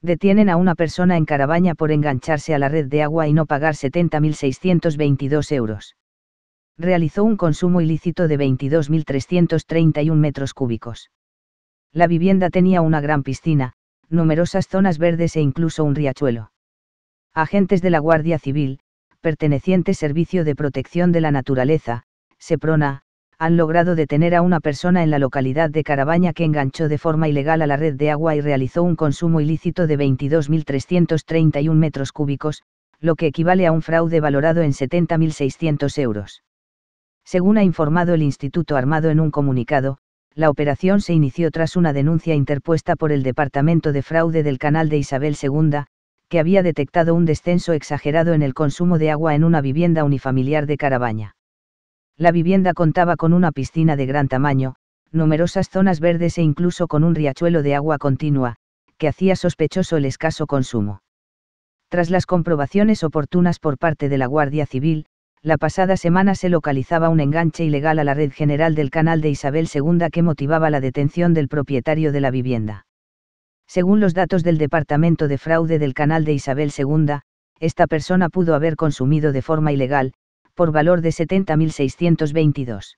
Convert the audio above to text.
Detienen a una persona en Carabaña por engancharse a la red de agua y no pagar 70.622 euros. Realizó un consumo ilícito de 22.331 metros cúbicos. La vivienda tenía una gran piscina, numerosas zonas verdes e incluso un riachuelo. Agentes de la Guardia Civil, perteneciente Servicio de Protección de la Naturaleza, Seprona, han logrado detener a una persona en la localidad de Carabaña que enganchó de forma ilegal a la red de agua y realizó un consumo ilícito de 22.331 metros cúbicos, lo que equivale a un fraude valorado en 70.600 euros. Según ha informado el Instituto Armado en un comunicado, la operación se inició tras una denuncia interpuesta por el Departamento de Fraude del Canal de Isabel II, que había detectado un descenso exagerado en el consumo de agua en una vivienda unifamiliar de Carabaña. La vivienda contaba con una piscina de gran tamaño, numerosas zonas verdes e incluso con un riachuelo de agua continua, que hacía sospechoso el escaso consumo. Tras las comprobaciones oportunas por parte de la Guardia Civil, la pasada semana se localizaba un enganche ilegal a la red general del canal de Isabel II que motivaba la detención del propietario de la vivienda. Según los datos del Departamento de Fraude del canal de Isabel II, esta persona pudo haber consumido de forma ilegal, por valor de 70.622.